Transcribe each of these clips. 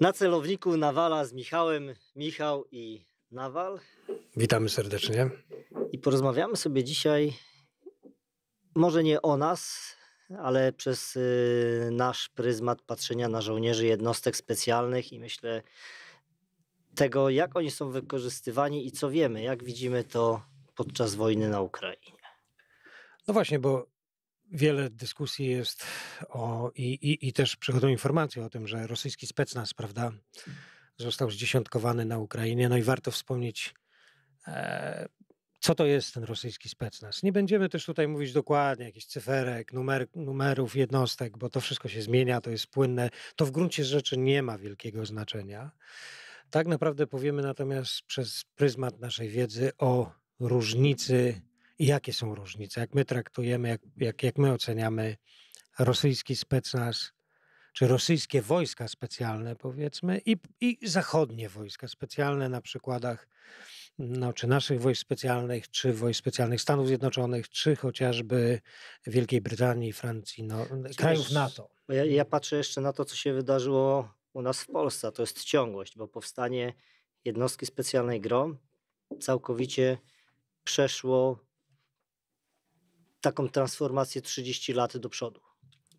Na celowniku Nawala z Michałem, Michał i Nawal. Witamy serdecznie. I porozmawiamy sobie dzisiaj może nie o nas, ale przez y, nasz pryzmat patrzenia na żołnierzy jednostek specjalnych i myślę tego, jak oni są wykorzystywani i co wiemy, jak widzimy to podczas wojny na Ukrainie. No właśnie, bo Wiele dyskusji jest o, i, i, i też przychodzą informacje o tym, że rosyjski specnaz, prawda, został zdziesiątkowany na Ukrainie. No i warto wspomnieć, e, co to jest ten rosyjski specnaz. Nie będziemy też tutaj mówić dokładnie jakichś cyferek, numer, numerów, jednostek, bo to wszystko się zmienia, to jest płynne. To w gruncie rzeczy nie ma wielkiego znaczenia. Tak naprawdę powiemy natomiast przez pryzmat naszej wiedzy o różnicy i jakie są różnice, jak my traktujemy, jak, jak, jak my oceniamy rosyjski specnaz, czy rosyjskie wojska specjalne, powiedzmy, i, i zachodnie wojska specjalne na przykładach no, czy naszych wojsk specjalnych, czy wojsk specjalnych Stanów Zjednoczonych, czy chociażby Wielkiej Brytanii, Francji, no, znaczy, krajów NATO. Ja, ja patrzę jeszcze na to, co się wydarzyło u nas w Polsce. To jest ciągłość, bo powstanie jednostki specjalnej GROM całkowicie przeszło taką transformację 30 lat do przodu.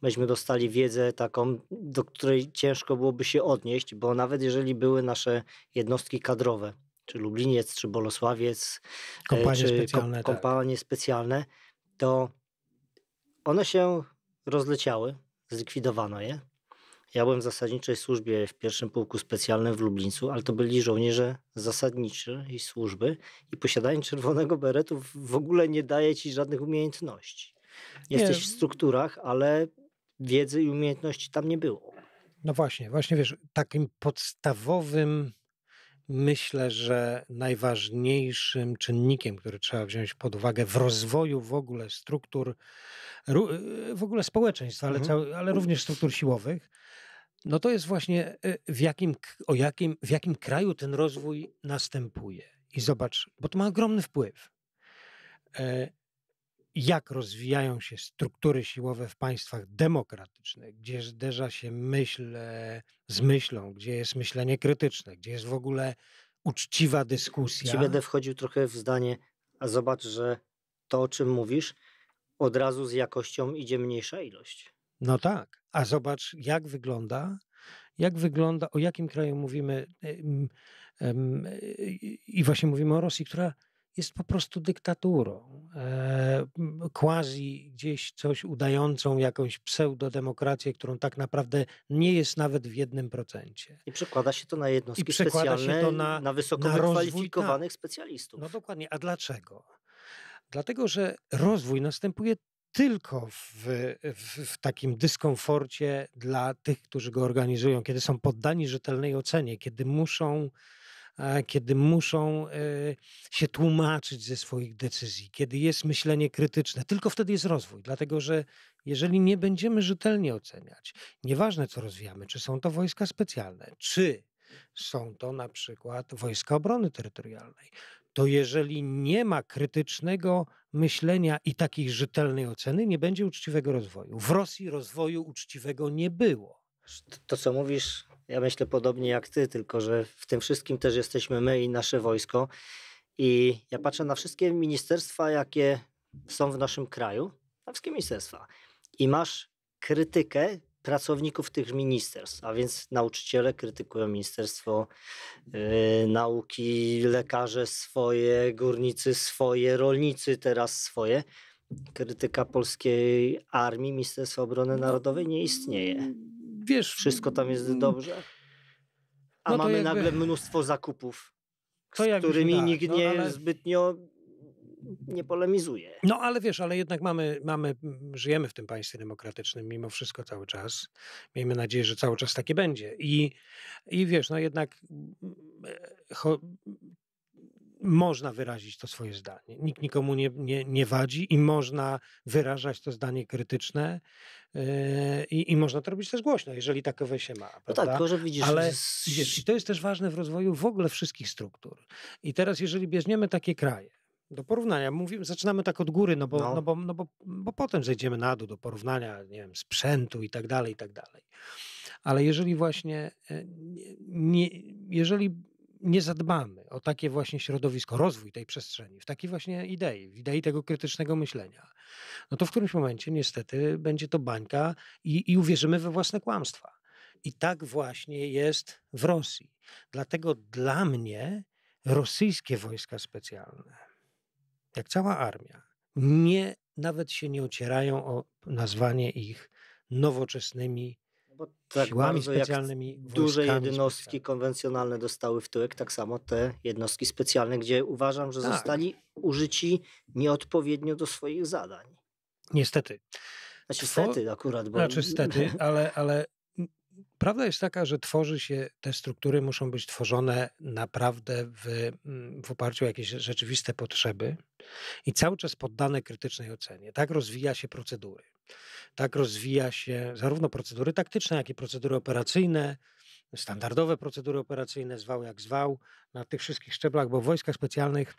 Myśmy dostali wiedzę taką, do której ciężko byłoby się odnieść, bo nawet jeżeli były nasze jednostki kadrowe, czy Lubliniec, czy Bolosławiec, e, kompanie czy specjalne, tak. kompanie tak. specjalne, to one się rozleciały, zlikwidowano je. Ja byłem w zasadniczej służbie w pierwszym pułku specjalnym w Lublińcu, ale to byli żołnierze i służby i posiadanie czerwonego beretu w ogóle nie daje ci żadnych umiejętności. Jesteś nie. w strukturach, ale wiedzy i umiejętności tam nie było. No właśnie, właśnie wiesz, takim podstawowym myślę, że najważniejszym czynnikiem, który trzeba wziąć pod uwagę w rozwoju w ogóle struktur, w ogóle społeczeństwa, ale, mhm. ale również struktur siłowych, no to jest właśnie e, w jakim, o jakim, w jakim kraju ten rozwój następuje. I zobacz, bo to ma ogromny wpływ. E, jak rozwijają się struktury siłowe w państwach demokratycznych, gdzie zderza się myśl e, z myślą, gdzie jest myślenie krytyczne, gdzie jest w ogóle uczciwa dyskusja. Ci będę wchodził trochę w zdanie, a zobacz, że to, o czym mówisz, od razu z jakością idzie mniejsza ilość. No tak. A zobacz, jak wygląda, jak wygląda, o jakim kraju mówimy e, e, i właśnie mówimy o Rosji, która jest po prostu dyktaturą, e, quasi gdzieś coś udającą jakąś pseudodemokrację, którą tak naprawdę nie jest nawet w jednym procencie. I przekłada się to na jednostki I przekłada specjalne, się to na, na wysoko na wykwalifikowanych rozwój, tak. na, specjalistów. No dokładnie. A dlaczego? Dlatego, że rozwój następuje tylko w, w, w, takim dyskomforcie dla tych, którzy go organizują, kiedy są poddani rzetelnej ocenie, kiedy muszą, e, kiedy muszą e, się tłumaczyć ze swoich decyzji, kiedy jest myślenie krytyczne. Tylko wtedy jest rozwój, dlatego że jeżeli nie będziemy rzetelnie oceniać, nieważne co rozwijamy, czy są to wojska specjalne, czy są to na przykład wojska obrony terytorialnej, to jeżeli nie ma krytycznego myślenia i takiej rzetelnej oceny, nie będzie uczciwego rozwoju. W Rosji rozwoju uczciwego nie było. To, to co mówisz, ja myślę podobnie jak ty, tylko że w tym wszystkim też jesteśmy my i nasze wojsko. I ja patrzę na wszystkie ministerstwa, jakie są w naszym kraju, na wszystkie ministerstwa. I masz krytykę pracowników tych ministerstw, a więc nauczyciele krytykują Ministerstwo y, Nauki, lekarze swoje, górnicy swoje, rolnicy teraz swoje. Krytyka polskiej armii, Ministerstwa Obrony no, Narodowej nie mm, istnieje. Wiesz, wszystko tam jest mm, dobrze. A no mamy jakby... nagle mnóstwo zakupów, z którymi tak. nikt no nie ale... zbytnio nie polemizuję. No ale wiesz, ale jednak mamy, mamy, żyjemy w tym państwie demokratycznym mimo wszystko cały czas. Miejmy nadzieję, że cały czas takie będzie. I, i wiesz, no jednak e, cho, można wyrazić to swoje zdanie. Nikt nikomu nie, nie, nie wadzi i można wyrażać to zdanie krytyczne yy, i, i można to robić też głośno, jeżeli takowe się ma. No tak, to, że widzisz. Ale wiesz, to jest też ważne w rozwoju w ogóle wszystkich struktur. I teraz, jeżeli bierzmiemy takie kraje, do porównania. Mówimy, zaczynamy tak od góry, no bo, no. no. bo, no bo, bo potem zejdziemy na dół do porównania, nie wiem, sprzętu i tak dalej, i tak dalej. Ale jeżeli właśnie, e, nie, jeżeli nie zadbamy o takie właśnie środowisko, rozwój tej przestrzeni, w takiej właśnie idei, w idei tego krytycznego myślenia, no to w którymś momencie niestety będzie to bańka i, i uwierzymy we własne kłamstwa. I tak właśnie jest w Rosji. Dlatego dla mnie rosyjskie wojska specjalne jak cała armia, nie, nawet się nie ocierają o nazwanie ich nowoczesnymi no bo tak siłami specjalnymi. duże jednostki specjalne. konwencjonalne dostały tyłek, tak samo te jednostki specjalne, gdzie uważam, że tak. zostali użyci nieodpowiednio do swoich zadań. Niestety. Znaczy, stety akurat. Bo... Znaczy, stety, ale, ale prawda jest taka, że tworzy się, te struktury muszą być tworzone naprawdę w, mm, w oparciu o jakieś rzeczywiste potrzeby i cały czas poddane krytycznej ocenie. Tak rozwija się procedury. Tak rozwija się zarówno procedury taktyczne, jak i procedury operacyjne, standardowe procedury operacyjne, zwał jak zwał, na tych wszystkich szczeblach, bo w wojskach specjalnych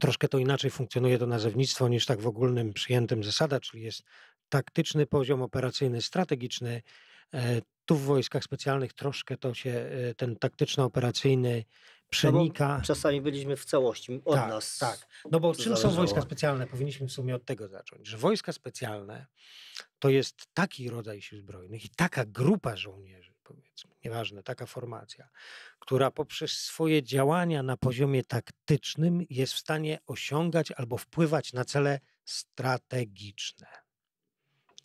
troszkę to inaczej funkcjonuje to nazewnictwo niż tak w ogólnym przyjętym zasada, czyli jest taktyczny poziom operacyjny, strategiczny, E, tu w wojskach specjalnych troszkę to się e, ten taktyczno-operacyjny no przenika. No czasami byliśmy w całości od tak, nas. Tak. No bo czym zależało. są wojska specjalne? Powinniśmy w sumie od tego zacząć, że wojska specjalne to jest taki rodzaj sił zbrojnych i taka grupa żołnierzy, powiedzmy, nieważne, taka formacja, która poprzez swoje działania na poziomie taktycznym jest w stanie osiągać albo wpływać na cele strategiczne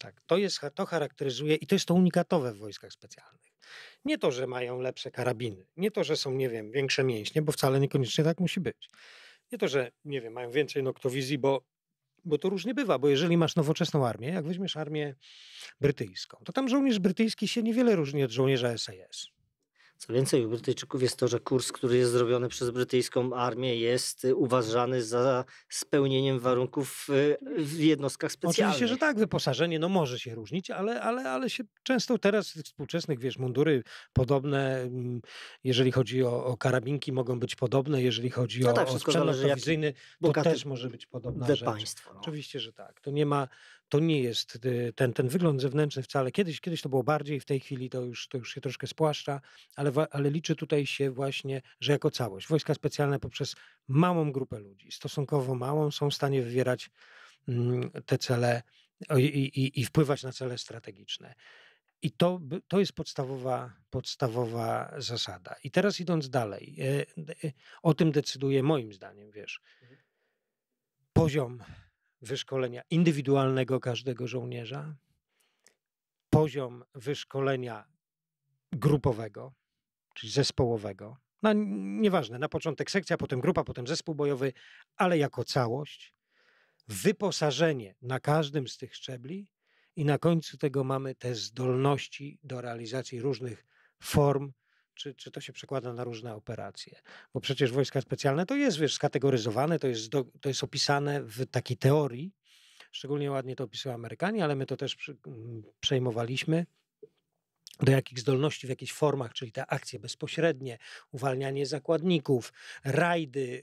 tak. To, jest, to charakteryzuje i to jest to unikatowe w wojskach specjalnych. Nie to, że mają lepsze karabiny, nie to, że są, nie wiem, większe mięśnie, bo wcale niekoniecznie tak musi być. Nie to, że, nie wiem, mają więcej noktowizji, bo, bo to różnie bywa, bo jeżeli masz nowoczesną armię, jak weźmiesz armię brytyjską, to tam żołnierz brytyjski się niewiele różni od żołnierza SAS. Co więcej, u Brytyjczyków jest to, że kurs, który jest zrobiony przez brytyjską armię, jest y, uważany za spełnieniem warunków y, w jednostkach specjalnych. Oczywiście, że tak, wyposażenie no, może się różnić, ale, ale, ale się często teraz współczesnych, wiesz, mundury podobne, mm, jeżeli chodzi o, o karabinki, mogą być podobne, jeżeli chodzi no tak, o, o sprzęt prowizyjny, to też może być podobna we Państwo, no. Oczywiście, że tak. To nie ma to nie jest y, ten, ten wygląd zewnętrzny wcale. Kiedyś, kiedyś to było bardziej, w tej chwili to już, to już się troszkę spłaszcza, ale, ale liczy tutaj się właśnie, że jako całość wojska specjalne poprzez małą grupę ludzi, stosunkowo małą, są w stanie wywierać mm, te cele i, i, i wpływać na cele strategiczne. I to, to jest podstawowa, podstawowa zasada. I teraz idąc dalej, e, e, o tym decyduje moim zdaniem, wiesz, mhm. poziom wyszkolenia indywidualnego każdego żołnierza, poziom wyszkolenia grupowego, czyli zespołowego. No, nieważne, na początek sekcja, potem grupa, potem zespół bojowy, ale jako całość. Wyposażenie na każdym z tych szczebli i na końcu tego mamy te zdolności do realizacji różnych form czy, czy to się przekłada na różne operacje? Bo przecież wojska specjalne to jest, wiesz, skategoryzowane, to jest, do, to jest opisane w takiej teorii. Szczególnie ładnie to opisują Amerykanie, ale my to też przy, m, przejmowaliśmy do jakich zdolności w jakichś formach, czyli te akcje bezpośrednie, uwalnianie zakładników, rajdy,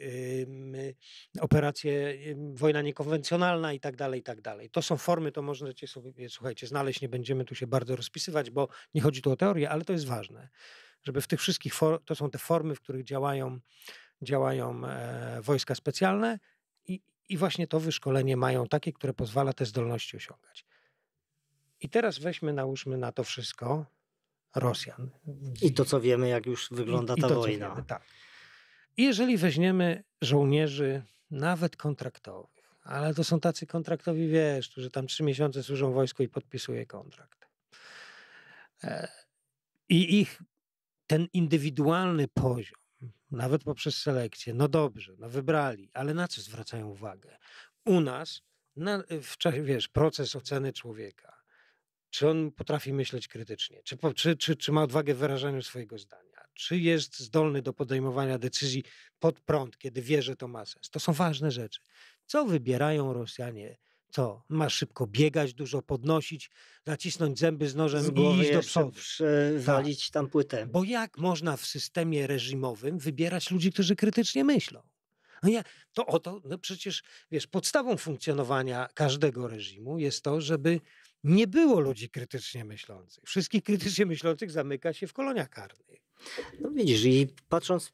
yy, operacje, yy, wojna niekonwencjonalna i tak dalej, i tak dalej. To są formy, to możecie sobie, słuchajcie, znaleźć, nie będziemy tu się bardzo rozpisywać, bo nie chodzi tu o teorię, ale to jest ważne żeby w tych wszystkich, for, to są te formy, w których działają, działają e, wojska specjalne i, i właśnie to wyszkolenie mają takie, które pozwala te zdolności osiągać. I teraz weźmy, nałóżmy na to wszystko Rosjan. I to, co wiemy, jak już wygląda I, ta i to, wojna. Wiemy, tak. I jeżeli weźmiemy żołnierzy, nawet kontraktowych, ale to są tacy kontraktowi, wiesz, którzy tam trzy miesiące służą wojsku i podpisuje kontrakt. E, I ich ten indywidualny poziom, nawet poprzez selekcję, no dobrze, no wybrali, ale na co zwracają uwagę? U nas, na, w czasie, wiesz, proces oceny człowieka, czy on potrafi myśleć krytycznie, czy, czy, czy, czy ma odwagę w wyrażaniu swojego zdania, czy jest zdolny do podejmowania decyzji pod prąd, kiedy wie, że to ma sens. To są ważne rzeczy. Co wybierają Rosjanie co, masz szybko biegać, dużo podnosić, nacisnąć zęby z nożem z i iść do przodu. Walić tam płytę. Bo jak można w systemie reżimowym wybierać ludzi, którzy krytycznie myślą? No ja, to oto, no przecież, wiesz, podstawą funkcjonowania każdego reżimu jest to, żeby nie było ludzi krytycznie myślących. Wszystkich krytycznie myślących zamyka się w koloniach karnych. No widzisz, i patrząc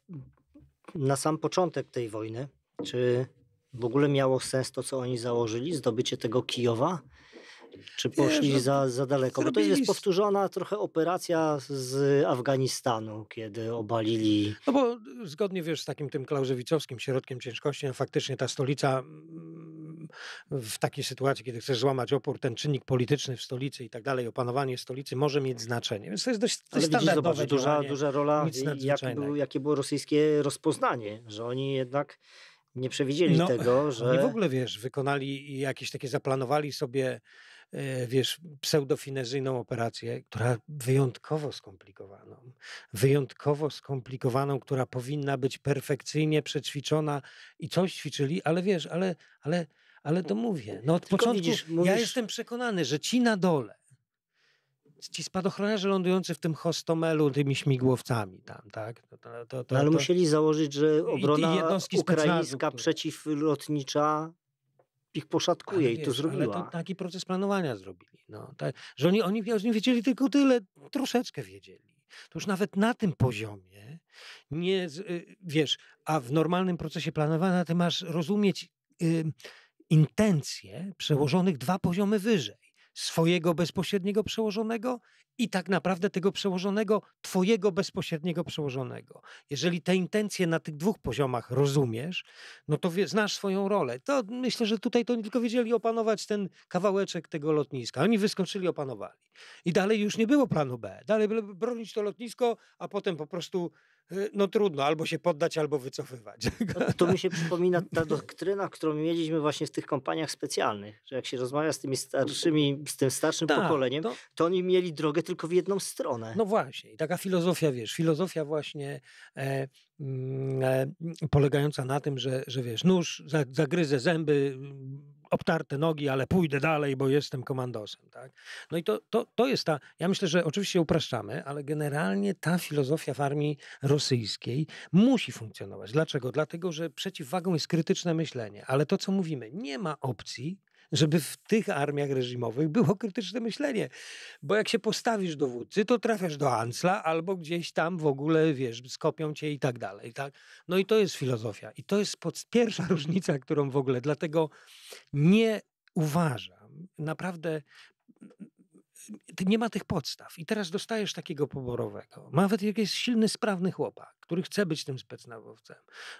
na sam początek tej wojny, czy w ogóle miało sens to, co oni założyli, zdobycie tego Kijowa? Czy poszli Wiesz, no, za, za daleko? Bo to jest powtórzona trochę operacja z Afganistanu, kiedy obalili. No bo y, zgodnie wiesz, z takim tym klauzewiczowskim środkiem ciężkości, no faktycznie ta stolica mm, w takiej sytuacji, kiedy chcesz złamać opór, ten czynnik polityczny w stolicy i tak dalej, opanowanie stolicy może mieć znaczenie. Więc to jest dość Ale widzisz, zobacz, duża, duża rola, jak był, jakie było rosyjskie rozpoznanie, że oni jednak nie przewidzieli no, tego, że. nie w ogóle wiesz, wykonali jakieś takie, zaplanowali sobie, e, wiesz, pseudofinezyjną operację, która wyjątkowo skomplikowaną, wyjątkowo skomplikowaną, która powinna być perfekcyjnie przećwiczona i coś ćwiczyli, ale wiesz, ale, ale, ale to mówię. No od Tylko początku widzisz, mówisz... ja jestem przekonany, że ci na dole ci spadochroniarze lądujący w tym hostomelu tymi śmigłowcami tam, tak? To, to, to, no, ale musieli założyć, że obrona ukraińska przeciwlotnicza ich poszatkuje i to zrobiła. Ale to taki proces planowania zrobili. No, tak, że oni, oni, oni wiedzieli tylko tyle, troszeczkę wiedzieli. To już nawet na tym poziomie nie, y, wiesz, a w normalnym procesie planowania ty masz rozumieć y, intencje przełożonych dwa poziomy wyżej swojego bezpośredniego przełożonego i tak naprawdę tego przełożonego, twojego bezpośredniego przełożonego. Jeżeli te intencje na tych dwóch poziomach rozumiesz, no to wie, znasz swoją rolę. To myślę, że tutaj to oni tylko wiedzieli opanować ten kawałeczek tego lotniska. Oni wyskoczyli, opanowali. I dalej już nie było planu B. Dalej bronić to lotnisko, a potem po prostu Y, no trudno, albo się poddać, albo wycofywać. No, to mi się przypomina ta doktryna, którą mieliśmy właśnie w tych kompaniach specjalnych, że jak się rozmawia z tymi starszymi, z tym starszym Ta, pokoleniem, to... to... oni mieli drogę tylko w jedną stronę. No właśnie, i taka filozofia, wiesz, filozofia właśnie e, mm, e, polegająca na tym, że, że wiesz, nóż, zagryzę zęby, obtarte nogi, ale pójdę dalej, bo jestem komandosem. Tak? No i to, to, to jest ta, ja myślę, że oczywiście upraszczamy, ale generalnie ta filozofia w armii rosyjskiej musi funkcjonować. Dlaczego? Dlatego, że przeciwwagą jest krytyczne myślenie, ale to, co mówimy, nie ma opcji, żeby w tych armiach reżimowych było krytyczne myślenie. Bo jak się postawisz dowódcy, to trafiasz do Ancla albo gdzieś tam w ogóle, wiesz, skopią cię i tak dalej. Tak? No i to jest filozofia. I to jest pod... pierwsza różnica, którą w ogóle, dlatego nie uważam, naprawdę nie ma tych podstaw. I teraz dostajesz takiego poborowego. Nawet jak jest silny, sprawny chłopak, który chce być tym specnawowcem,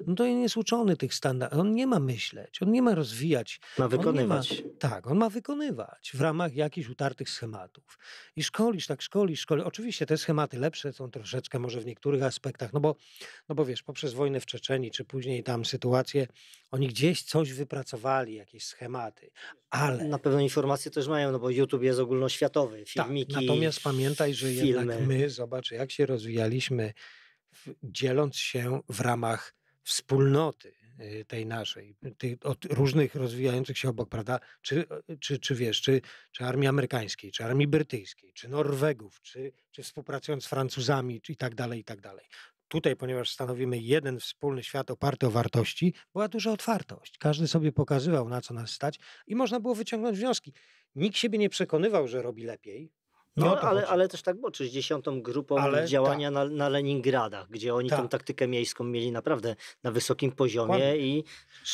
no to on jest uczony tych standardów. On nie ma myśleć, on nie ma rozwijać. Ma wykonywać. On ma, tak, on ma wykonywać w ramach jakichś utartych schematów. I szkolisz, tak szkolisz, szkolisz. Oczywiście te schematy lepsze są troszeczkę może w niektórych aspektach, no bo, no bo wiesz, poprzez wojnę w Czeczeniu, czy później tam sytuację, oni gdzieś coś wypracowali, jakieś schematy, ale... Na pewno informacje też mają, no bo YouTube jest ogólnoświatowy, tak, filmiki, tak, Natomiast pamiętaj, że filmy. jednak my, zobacz, jak się rozwijaliśmy dzieląc się w ramach wspólnoty y, tej naszej, tych, od różnych rozwijających się obok, prawda? Czy, czy, czy wiesz, czy, czy armii amerykańskiej, czy armii brytyjskiej, czy Norwegów, czy, czy współpracując z Francuzami, czy i tak dalej, i tak dalej. Tutaj, ponieważ stanowimy jeden wspólny świat oparty o wartości, była duża otwartość. Każdy sobie pokazywał, na co nas stać i można było wyciągnąć wnioski. Nikt siebie nie przekonywał, że robi lepiej, no, no ale, ale też tak było 60. grupą ale, tak. działania na, na Leningradach, gdzie oni tą tak. taktykę miejską mieli naprawdę na wysokim poziomie i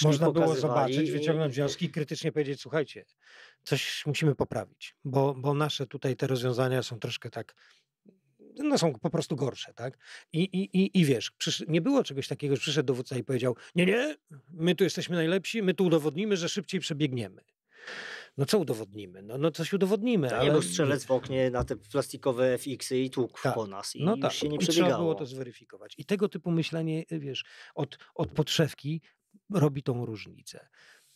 Można było zobaczyć, i... wyciągnąć wnioski i krytycznie powiedzieć, słuchajcie, coś musimy poprawić, bo, bo nasze tutaj te rozwiązania są troszkę tak no są po prostu gorsze, tak? I, i, i, i wiesz, nie było czegoś takiego, że przyszedł dowódca i powiedział, nie, nie, my tu jesteśmy najlepsi, my tu udowodnimy, że szybciej przebiegniemy no co udowodnimy? No, no coś udowodnimy. ale... Nie był strzelec w oknie na te plastikowe FX-y i tłuk tak. po nas i no już tak. się nie przebiegało. I trzeba było to zweryfikować. I tego typu myślenie, y, wiesz, od, od podszewki robi tą różnicę.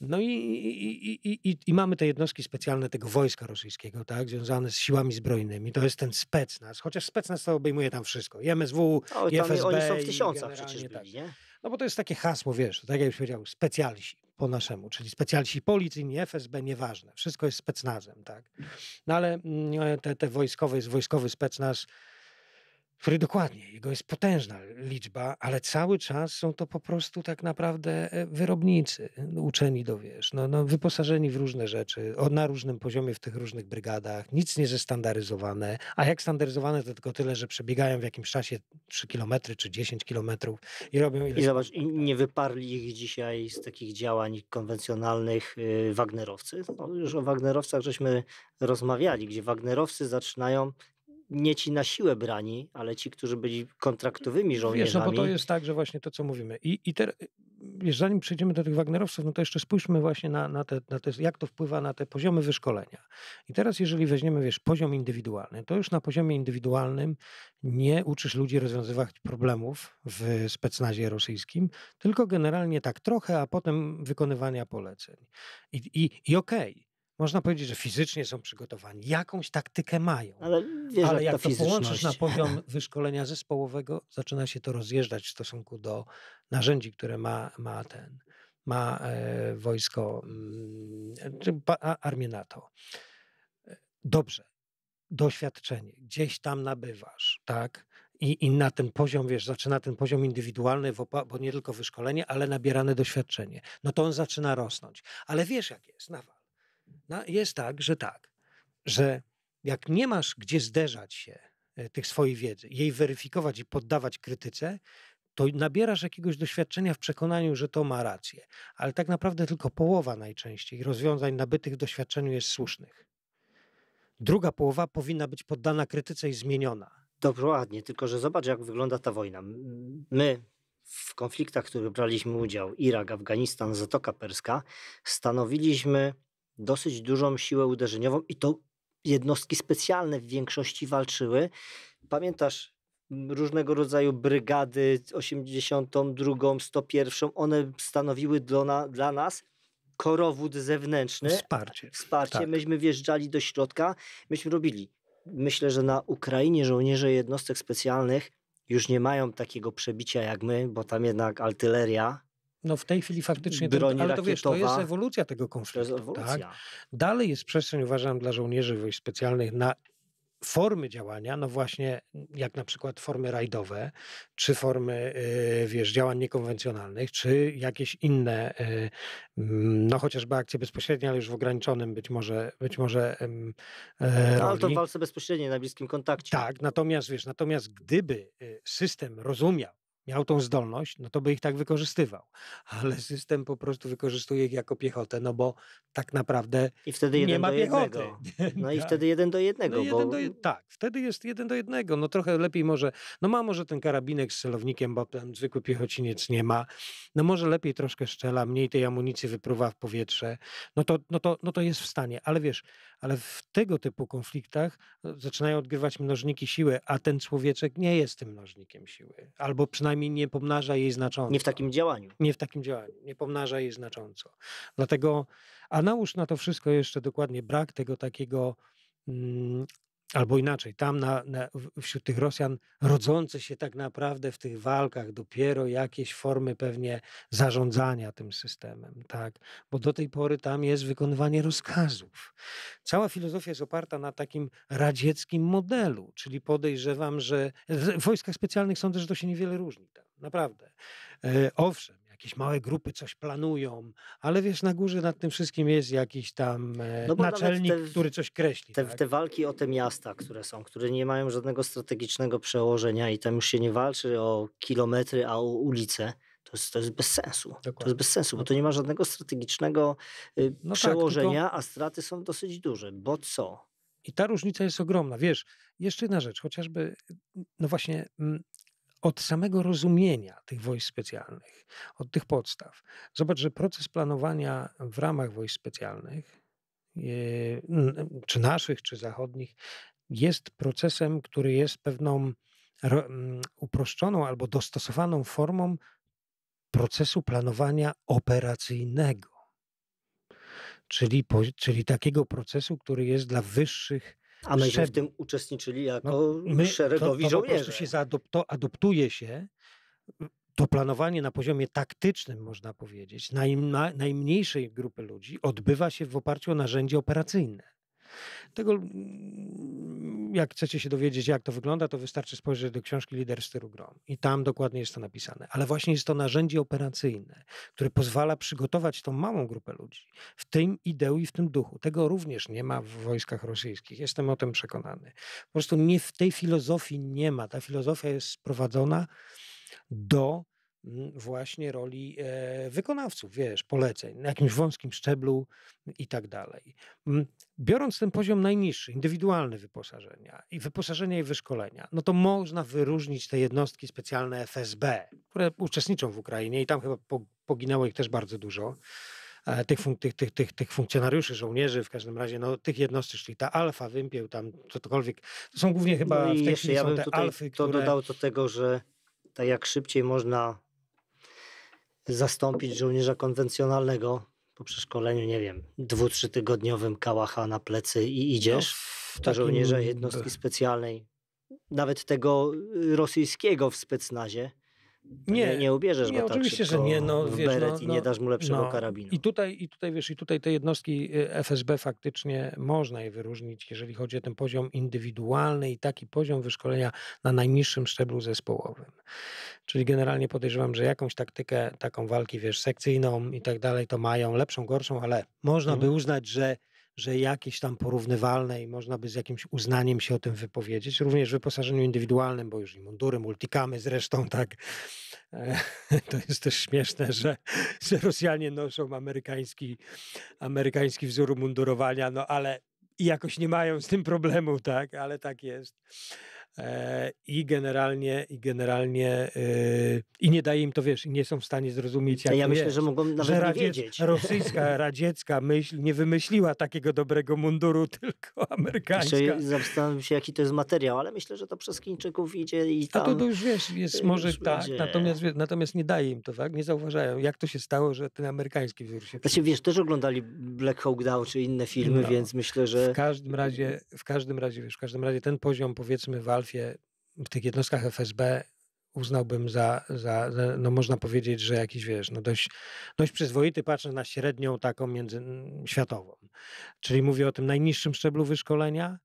No i, i, i, i, mamy te jednostki specjalne tego wojska rosyjskiego, tak, związane z siłami zbrojnymi. To jest ten specnaz, chociaż specnaz to obejmuje tam wszystko. I MSW, no, i FSB. Oni są w tysiącach przecież byli, tak. nie? No bo to jest takie hasło, wiesz, tak jak już powiedział, specjalsi po naszemu, czyli specjalci policyjni, FSB, nieważne. Wszystko jest specnazem, tak. No ale mm, e, te, te wojskowe, jest wojskowy specnaz, który dokładnie, jego jest potężna liczba, ale cały czas są to po prostu tak naprawdę e, wyrobnicy, no, uczeni do wiesz, no, no, wyposażeni w różne rzeczy, na różnym poziomie w tych różnych brygadach, nic nie zestandaryzowane, a jak standaryzowane to tylko tyle, że przebiegają w jakimś czasie 3 km czy 10 km i robią... I zobacz, i nie wyparli ich dzisiaj z takich działań konwencjonalnych yy, Wagnerowcy. No, już o Wagnerowcach żeśmy rozmawiali, gdzie Wagnerowcy zaczynają nie ci na siłę brani, ale ci, którzy byli kontraktowymi żołnierzami. Wiesz, no bo to jest tak, że właśnie to, co mówimy. I, i te, zanim przejdziemy do tych Wagnerowców, no to jeszcze spójrzmy właśnie na, na, te, na te, jak to wpływa na te poziomy wyszkolenia. I teraz, jeżeli weźmiemy, wiesz, poziom indywidualny, to już na poziomie indywidualnym nie uczysz ludzi rozwiązywać problemów w specnazie rosyjskim, tylko generalnie tak trochę, a potem wykonywania poleceń. I, i, i okej, okay można powiedzieć, że fizycznie są przygotowani, jakąś taktykę mają. Ale, wiesz, Ale jak, jak to połączysz na poziom wyszkolenia zespołowego, zaczyna się to rozjeżdżać w stosunku do narzędzi, które ma, ma ten, ma e, wojsko, mm, czy e, armię NATO. E, dobrze, doświadczenie, gdzieś tam nabywasz, tak? I, I na ten poziom, wiesz, zaczyna ten poziom indywidualny, bo nie tylko wyszkolenie, ale nabierane doświadczenie. No to on zaczyna rosnąć. Ale wiesz, jak jest, na was no, jest tak, że tak, że jak nie masz gdzie zderzać się e, tych swojej wiedzy, jej weryfikować i poddawać krytyce, to nabierasz jakiegoś doświadczenia w przekonaniu, że to ma rację. Ale tak naprawdę tylko połowa najczęściej rozwiązań nabytych w doświadczeniu jest słusznych. Druga połowa powinna być poddana krytyce i zmieniona. Dokładnie, tylko że zobacz, jak wygląda ta wojna. My w konfliktach, w których braliśmy udział, Irak, Afganistan, Zatoka Perska, stanowiliśmy dosyć dużą siłę uderzeniową i to jednostki specjalne w większości walczyły. Pamiętasz różnego rodzaju brygady 82, 101, one stanowiły dla, na, dla nas korowód zewnętrzny. Wsparcie. Wsparcie. Tak. Myśmy wjeżdżali do środka, myśmy robili. Myślę, że na Ukrainie żołnierze jednostek specjalnych już nie mają takiego przebicia jak my, bo tam jednak artyleria no w tej chwili faktycznie, ale to wiesz, to jest ewolucja tego konfliktu. To jest ewolucja. Tak? Dalej jest przestrzeń, uważam, dla żołnierzy wojsk specjalnych na formy działania, no właśnie jak na przykład formy rajdowe, czy formy, y, wiesz, działań niekonwencjonalnych, czy jakieś inne, y, mm, no chociażby akcje bezpośrednie, ale już w ograniczonym być może, być może no, Ale to w walce bezpośredniej, na bliskim kontakcie. Tak, natomiast wiesz, natomiast gdyby y, system rozumiał, miał tą zdolność, no to by ich tak wykorzystywał. Ale system po prostu wykorzystuje ich jako piechotę, no bo tak naprawdę I wtedy jeden nie ma do piechoty. Jednego. No i tak. wtedy jeden do no jednego. No bo... jeden do tak, wtedy jest jeden do jednego. No trochę lepiej może, no ma może ten karabinek z celownikiem, bo ten zwykły piechociniec nie ma. No może lepiej troszkę szczela, mniej tej amunicji wypruwa w powietrze. No to, no to, no to jest w stanie. Ale wiesz, ale w tego typu konfliktach e, zaczynają odgrywać mnożniki siły, a ten człowieczek nie jest tym mnożnikiem siły. Albo przynajmniej przynajmniej nie pomnaża jej znacząco. Nie w takim działaniu. Nie w takim działaniu, nie pomnaża jej znacząco. Dlatego, a nałóż na to wszystko jeszcze dokładnie brak tego takiego mm, Albo inaczej, tam na, na, wśród tych Rosjan rodzące się tak naprawdę w tych walkach dopiero jakieś formy pewnie zarządzania tym systemem, tak? Bo do tej pory tam jest wykonywanie rozkazów. Cała filozofia jest oparta na takim radzieckim modelu, czyli podejrzewam, że w wojskach specjalnych sądzę, że to się niewiele różni tam, naprawdę. E, owszem, jakieś małe grupy coś planują, ale wiesz, na górze nad tym wszystkim jest jakiś tam e, no naczelnik, te, który coś kreśli. Te, tak? te, walki o te miasta, które są, które nie mają żadnego strategicznego przełożenia i tam już się nie walczy o kilometry, a o ulice. To jest, to jest bez sensu. Dokładnie. To jest bez sensu, bo to nie ma żadnego strategicznego y, no przełożenia, tak, tylko... a straty są dosyć duże. Bo co? I ta różnica jest ogromna. Wiesz, jeszcze jedna rzecz, chociażby, no właśnie, mm, od samego rozumienia tych wojsk specjalnych, od tych podstaw. Zobacz, że proces planowania w ramach wojsk specjalnych, e, czy naszych, czy zachodnich, jest procesem, który jest pewną uproszczoną albo dostosowaną formą procesu planowania operacyjnego, czyli, po, czyli takiego procesu, który jest dla wyższych a myśmy w tym uczestniczyli jako no, my, szeregowi to, to żołnierze. Po prostu się zaadop, to adoptuje się to planowanie na poziomie taktycznym, można powiedzieć, najmniejszej grupy ludzi odbywa się w oparciu o narzędzie operacyjne. Tego, mm, jak chcecie się dowiedzieć, jak to wygląda, to wystarczy spojrzeć do książki Lider Styru Grom i tam dokładnie jest to napisane. Ale właśnie jest to narzędzie operacyjne, które pozwala przygotować tą małą grupę ludzi w tym ideu i w tym duchu. Tego również nie ma w wojskach rosyjskich. Jestem o tym przekonany. Po prostu nie w tej filozofii nie ma. Ta filozofia jest sprowadzona do właśnie roli wykonawców, wiesz, poleceń na jakimś wąskim szczeblu i tak dalej. Biorąc ten poziom najniższy, indywidualny wyposażenia i wyposażenia i wyszkolenia, no to można wyróżnić te jednostki specjalne FSB, które uczestniczą w Ukrainie i tam chyba poginęło ich też bardzo dużo. Tych, tych, tych, tych, tych funkcjonariuszy, żołnierzy, w każdym razie no, tych jednostek, czyli ta alfa, wympieł, tam cokolwiek. To są głównie chyba no w tej chwili ja te alfy, które... To dodał do tego, że tak jak szybciej można zastąpić żołnierza konwencjonalnego po przeszkoleniu, nie wiem, dwu, trzytygodniowym kałacha na plecy i idziesz no, do żołnierza jednostki specjalnej, nawet tego y, rosyjskiego w specnazie, nie, nie, nie ubierzesz nie, go tak oczywiście, że nie, no, wiesz, beret no, no, i nie dasz mu lepszego no. karabinu. I tutaj, I tutaj, wiesz, i tutaj te jednostki y, FSB faktycznie można je wyróżnić, jeżeli chodzi o ten poziom indywidualny i taki poziom wyszkolenia na najniższym szczeblu zespołowym. Czyli generalnie podejrzewam, że jakąś taktykę taką walki, wiesz, sekcyjną i tak dalej, to mają lepszą, gorszą, ale można by mhm. uznać, że że jakieś tam porównywalne i można by z jakimś uznaniem się o tym wypowiedzieć, również w wyposażeniu indywidualnym, bo już i mundury, multikamy zresztą, tak. E, to jest też śmieszne, że, że Rosjanie noszą amerykański, amerykański wzór mundurowania, no ale i jakoś nie mają z tym problemu, tak, ale tak jest. E, i generalnie, i generalnie yy, i nie daje im to, wiesz, i nie są w stanie zrozumieć, jak Ja myślę, jest, że mogą nawet że radziec, wiedzieć. Rosyjska, radziecka myśl nie wymyśliła takiego dobrego munduru, tylko amerykańska. zastanawiam się, jaki to jest materiał, ale myślę, że to przez Chińczyków idzie i tam... A to, to już, wiesz, jest y, może tak, natomiast, natomiast nie daje im to, tak? Nie zauważają, jak to się stało, że ten amerykański wirus się... Znaczy, wiesz, też oglądali Black Hawk Down czy inne filmy, no. więc myślę, że... W każdym razie, w każdym razie, wiesz, w każdym razie ten poziom, powiedzmy, walki Adolfie, w tych jednostkach FSB uznałbym za, za, za, no można powiedzieć, że jakiś, wiesz, no dość, dość przyzwoity, patrzę na średnią taką międzyświatową. Czyli mówię o tym najniższym szczeblu wyszkolenia,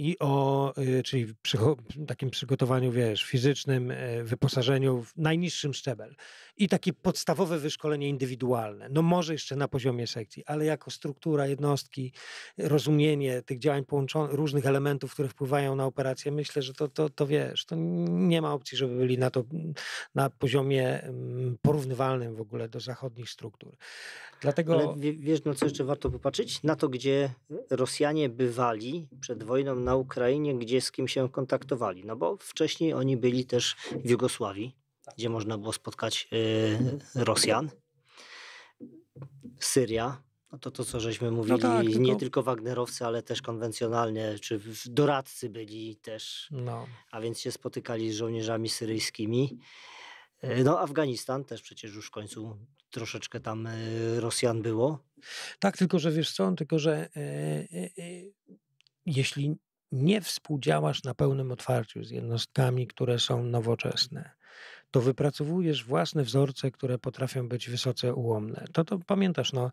i o, y, czyli przy, takim przygotowaniu, wiesz, fizycznym, e, wyposażeniu w najniższym szczebel i takie podstawowe wyszkolenie indywidualne. No może jeszcze na poziomie sekcji, ale jako struktura jednostki, rozumienie tych działań połączonych, różnych elementów, które wpływają na operację, myślę, że to, to, to wiesz, to nie ma opcji, żeby byli na to na poziomie mm, porównywalnym w ogóle do zachodnich struktur. Dlatego... Ale wiesz, no co jeszcze warto popatrzeć? Na to, gdzie Rosjanie bywali przed wojną na Ukrainie, gdzie z kim się kontaktowali, no bo wcześniej oni byli też w Jugosławii, tak. gdzie można było spotkać e, Rosjan. Syria, no to to, co żeśmy no mówili, no tak, tylko... nie tylko Wagnerowcy, ale też konwencjonalnie, czy doradcy byli też, no. a więc się spotykali z żołnierzami syryjskimi. E, no, Afganistan też przecież już w końcu troszeczkę tam e, Rosjan było. Tak, tylko że wiesz co, tylko że e, e, e, jeśli nie współdziałasz na pełnym otwarciu z jednostkami, które są nowoczesne, to wypracowujesz własne wzorce, które potrafią być wysoce ułomne. To, to pamiętasz, no,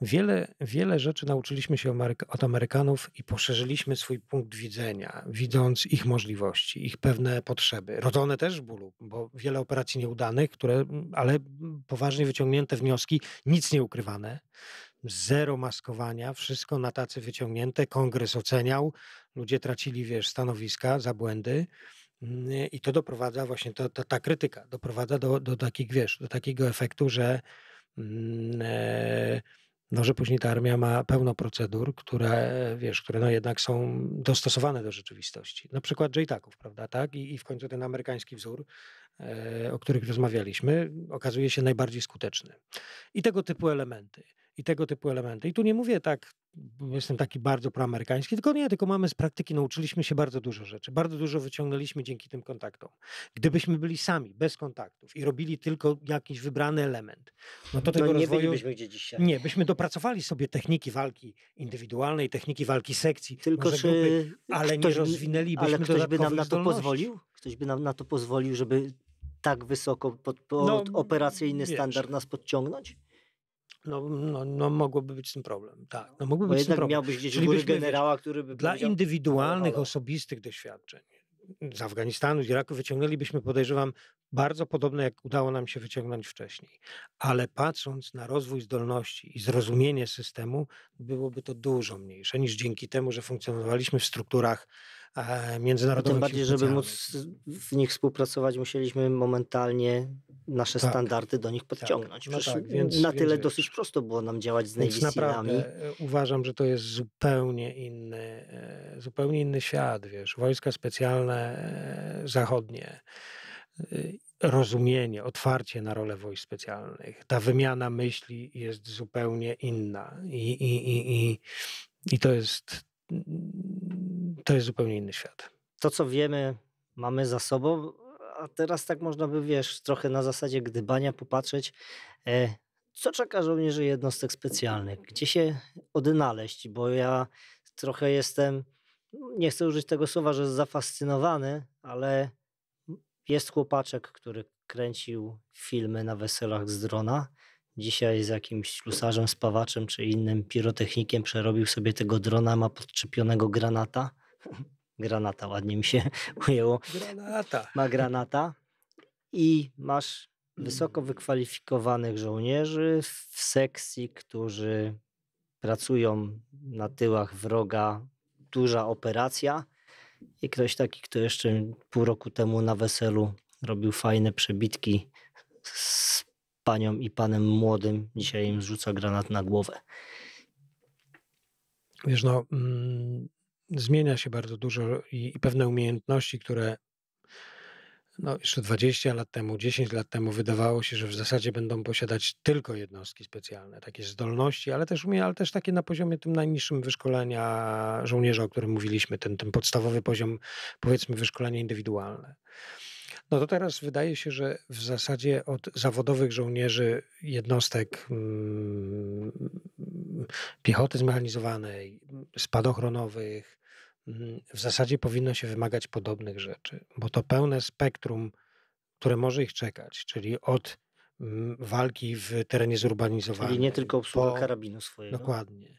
wiele, wiele rzeczy nauczyliśmy się od Amerykanów i poszerzyliśmy swój punkt widzenia, widząc ich możliwości, ich pewne potrzeby, rodzone też bólu, bo wiele operacji nieudanych, które, ale poważnie wyciągnięte wnioski, nic nie ukrywane, zero maskowania, wszystko na tacy wyciągnięte, kongres oceniał, ludzie tracili, wiesz, stanowiska za błędy mm, i to doprowadza właśnie, to, to ta krytyka doprowadza do, do takich, wiesz, do takiego efektu, że mm, e, no, że później ta armia ma pełno procedur, które, wiesz, które no jednak są dostosowane do rzeczywistości. Na przykład JTAGów, prawda, tak? I, I, w końcu ten amerykański wzór, e, o których rozmawialiśmy, okazuje się najbardziej skuteczny. I tego typu elementy i tego typu elementy. I tu nie mówię tak, jestem taki bardzo proamerykański, tylko nie, tylko mamy z praktyki, nauczyliśmy się bardzo dużo rzeczy, bardzo dużo wyciągnęliśmy dzięki tym kontaktom. Gdybyśmy byli sami, bez kontaktów i robili tylko jakiś wybrany element, no to tego nie rozwoju... bylibyśmy gdzie dzisiaj. Nie, byśmy dopracowali sobie techniki walki indywidualnej, techniki walki sekcji, tylko może czy... grupy, ale ktoś, nie rozwinęlibyśmy Ale ktoś by nam na to zdolności. pozwolił? Ktoś by nam na to pozwolił, żeby tak wysoko pod, no, pod no, operacyjny wiesz, standard nas podciągnąć? no, no, no mogłoby być z tym problem. Tak, no, no mogłoby Bo być jednak miałbyś gdzieś góry generała, który by Dla indywidualnych, osobistych doświadczeń z Afganistanu, z Iraku wyciągnęlibyśmy, podejrzewam, bardzo podobne, jak udało nam się wyciągnąć wcześniej. Ale patrząc na rozwój zdolności i zrozumienie systemu, byłoby to dużo mniejsze niż dzięki temu, że funkcjonowaliśmy w strukturach E, międzynarodowych. Tym bardziej, żeby móc w nich współpracować, musieliśmy momentalnie nasze tak, standardy do nich tak. podciągnąć. Tak, no tak, więc, na tyle więc, dosyć prosto było nam działać z Navy naprawdę e, uważam, że to jest zupełnie inny, e, zupełnie inny świat, wiesz. Wojska specjalne zachodnie, rozumienie, otwarcie na rolę wojsk specjalnych, ta wymiana myśli jest zupełnie inna i, i, i, i, i to jest to jest zupełnie inny świat. To, co wiemy, mamy za sobą, a teraz tak można by, wiesz, trochę na zasadzie gdybania popatrzeć, e, co czeka żołnierzy jednostek specjalnych, gdzie się odnaleźć, bo ja trochę jestem, nie chcę użyć tego słowa, że zafascynowany, ale jest chłopaczek, który kręcił filmy na weselach z drona, dzisiaj z jakimś ślusarzem, spawaczem czy innym pirotechnikiem przerobił sobie tego drona, ma podczepionego granata Granata, ładnie mi się ujęło. Granata. Ma granata i masz wysoko wykwalifikowanych żołnierzy w sekcji, którzy pracują na tyłach wroga. Duża operacja i ktoś taki, kto jeszcze pół roku temu na weselu robił fajne przebitki z panią i panem młodym, dzisiaj im rzuca granat na głowę. Wiesz, no, mm, zmienia się bardzo dużo i, i pewne umiejętności, które no, jeszcze 20 lat temu, 10 lat temu wydawało się, że w zasadzie będą posiadać tylko jednostki specjalne, takie zdolności, ale też umie, ale też takie na poziomie tym najniższym wyszkolenia żołnierza, o którym mówiliśmy, ten, ten podstawowy poziom, powiedzmy, wyszkolenia indywidualne. No to teraz wydaje się, że w zasadzie od zawodowych żołnierzy jednostek mm, piechoty zmechanizowanej, spadochronowych, mm, w zasadzie powinno się wymagać podobnych rzeczy, bo to pełne spektrum, które może ich czekać, czyli od mm, walki w terenie zurbanizowanym. Czyli nie tylko obsługa po, karabinu swojego. Dokładnie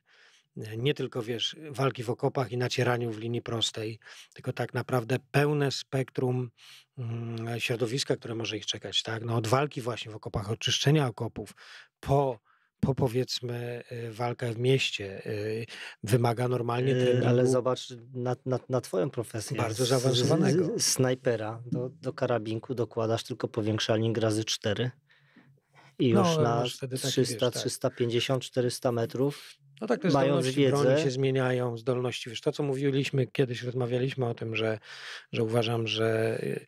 nie tylko wiesz, walki w okopach i nacieraniu w linii prostej, tylko tak naprawdę pełne spektrum mm, środowiska, które może ich czekać, tak? No od walki właśnie w okopach, od czyszczenia okopów, po po powiedzmy y, walkę w mieście y, wymaga normalnie yy, treningu. Ale zobacz na, na, na twoją profesję. Bardzo zaawansowanego. Z, snajpera do, do karabinku dokładasz tylko powiększalnik razy 4 i no, już no, na 300, wiesz, 350, tak. 400 metrów no tak, te zdolności wiedzę. broni się zmieniają, zdolności, wiesz, to co mówiliśmy, kiedyś rozmawialiśmy o tym, że, że uważam, że y,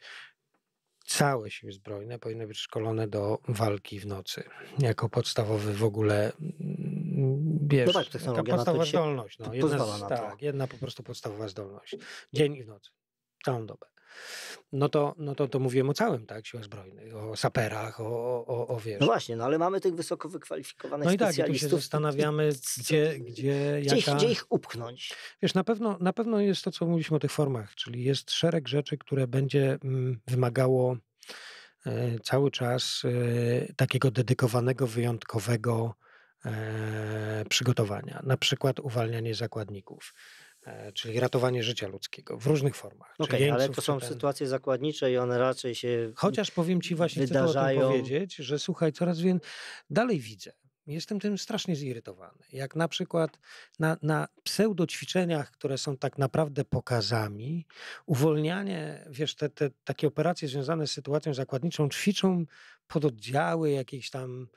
całe siły zbrojne powinny być szkolone do walki w nocy, jako podstawowy w ogóle mm, wiesz, no tak, podstawowa zdolność. No, jedna, tak, jedna po prostu podstawowa zdolność. Dzień i w nocy, całą dobę no to, no to, to mówiłem o całym, tak, siłach zbrojnych, o saperach, o, o, o wiesz. No właśnie, no ale mamy tych wysoko wykwalifikowanych no i tak, specjalistów. i się zastanawiamy, gdzie, gdzie, gdzie, jaka... ich, gdzie ich upchnąć. Wiesz, na pewno, na pewno jest to, co mówiliśmy o tych formach, czyli jest szereg rzeczy, które będzie mm, wymagało e, cały czas e, takiego dedykowanego, wyjątkowego e, przygotowania, na przykład uwalnianie zakładników E, czyli ratowanie życia ludzkiego w różnych formach. Okay, jeńców, ale to są ten... sytuacje zakładnicze i one raczej się Chociaż powiem ci właśnie, wydarzają. chcę powiedzieć, że słuchaj, coraz więcej, dalej widzę, Jestem tym strasznie zirytowany. Jak na przykład na, na pseudoćwiczeniach, które są tak naprawdę pokazami, uwolnianie, wiesz, te, te takie operacje związane z sytuacją zakładniczą ćwiczą pododdziały jakiejś tam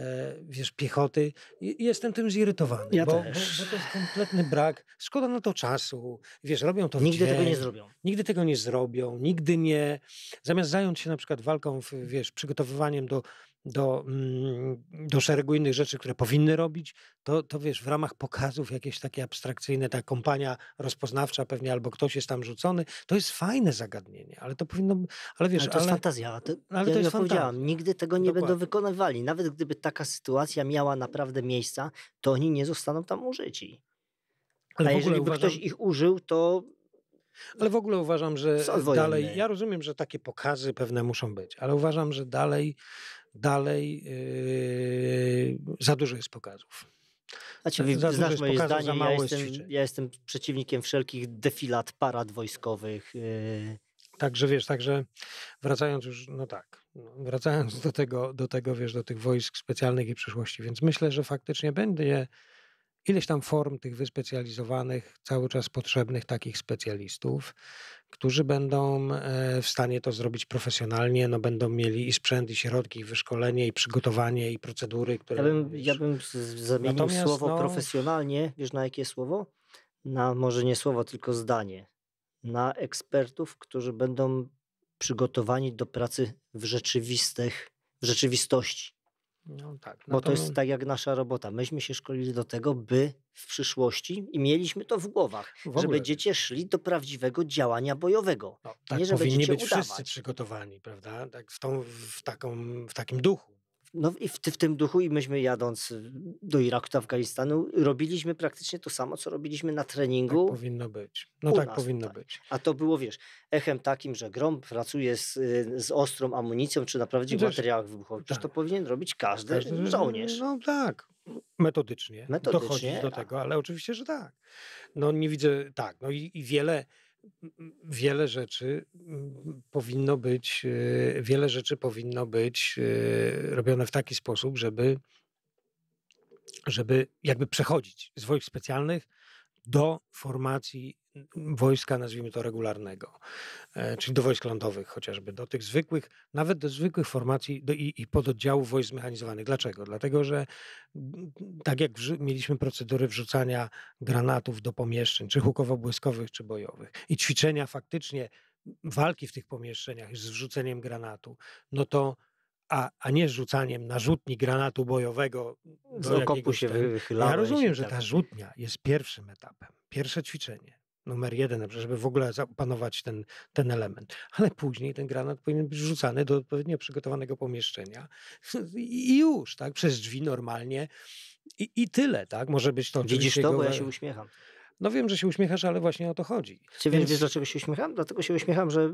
E, wiesz, piechoty. Jestem tym zirytowany, ja bo, bo, bo, to jest kompletny brak. Szkoda na to czasu. Wiesz, robią to Nigdy dzień, tego nie zrobią. Nigdy tego nie zrobią, nigdy nie. Zamiast zająć się na przykład walką, w, wiesz, przygotowywaniem do do, mm, do szeregu innych rzeczy, które powinny robić, to, to wiesz, w ramach pokazów jakieś takie abstrakcyjne, ta kompania rozpoznawcza pewnie, albo ktoś jest tam rzucony, to jest fajne zagadnienie, ale to powinno, ale wiesz... Ale to ale, jest fantazja, to, ale ja to jest powiedziałam, nigdy tego nie Dokładnie. będą wykonywali. Nawet gdyby taka sytuacja miała naprawdę miejsca, to oni nie zostaną tam użyci. Ale A jeżeli by ktoś ich użył, to ale w ogóle uważam, że dalej. Ja rozumiem, że takie pokazy pewne muszą być, ale uważam, że dalej dalej yy, za dużo jest pokazów. Znaczy, za znasz moje pokazów, zdanie, ja jestem, jest ja jestem, przeciwnikiem wszelkich defilat parad wojskowych. Yy. Także wiesz, także wracając już, no tak, no, wracając do tego, do tego, wiesz, do tych wojsk specjalnych i przyszłości, więc myślę, że faktycznie będzie ileś tam form tych wyspecjalizowanych, cały czas potrzebnych takich specjalistów którzy będą e, w stanie to zrobić profesjonalnie, no będą mieli i sprzęt, i środki, i wyszkolenie, i przygotowanie, i procedury, które... Ja bym, ja bym zamienił Natomiast, słowo no... profesjonalnie, wiesz na jakie słowo? Na może nie słowo, tylko zdanie. Na ekspertów, którzy będą przygotowani do pracy w rzeczywistych, w rzeczywistości. No tak. No Bo to jest tak jak nasza robota. Myśmy się szkolili do tego, by w przyszłości i mieliśmy to w głowach, w żeby dzieci szli do prawdziwego działania bojowego. No, tak nie, żeby powinni być udawać. wszyscy przygotowani, prawda? Tak w, tą, w, taką, w takim duchu. No i w, w, tym duchu i myśmy jadąc y, do Iraku, do Afganistanu, robiliśmy praktycznie to samo, co robiliśmy na treningu. Tak powinno być. No tak powinno tak. być. A to było, wiesz, echem takim, że Grom pracuje z, y, z ostrą amunicją, czy naprawdę w materiałach wybuchowych. Tak. To powinien robić każdy, każdy żołnierz. No tak, metodycznie, metodycznie dochodzi do tak. tego, ale oczywiście, że tak. No nie widzę, tak, no i, i wiele Mm, e, wiele rzeczy powinno być, wiele rzeczy powinno być robione w taki sposób, żeby, żeby jakby przechodzić z wojsk specjalnych do formacji mm, wojska, nazwijmy to regularnego, e, czyli do wojsk lądowych chociażby, do tych zwykłych, nawet do zwykłych formacji do, i, i pododdziałów wojsk zmechanizowanych. Dlaczego? Dlatego, że mm, tak jak mieliśmy procedury wrzucania granatów do pomieszczeń, czy hukowo-błyskowych, czy bojowych i ćwiczenia faktycznie walki w tych pomieszczeniach z wrzuceniem granatu, no to a, a nie rzucaniem na rzutni granatu bojowego. Z okopu się wychylałem. Ja rozumiem, że tak ta rzutnia jest pierwszym etapem, pierwsze ćwiczenie, numer jeden, żeby w ogóle zapanować ten, ten element. Ale później ten granat powinien być rzucany do odpowiednio przygotowanego pomieszczenia i już, tak, przez drzwi normalnie i, i tyle, tak, może być to... Widzisz to, bo ja się uśmiecham. No wiem, że się uśmiechasz, ale właśnie o to chodzi. Czy Więc... wiesz, się uśmiecham? Dlatego się uśmiecham, że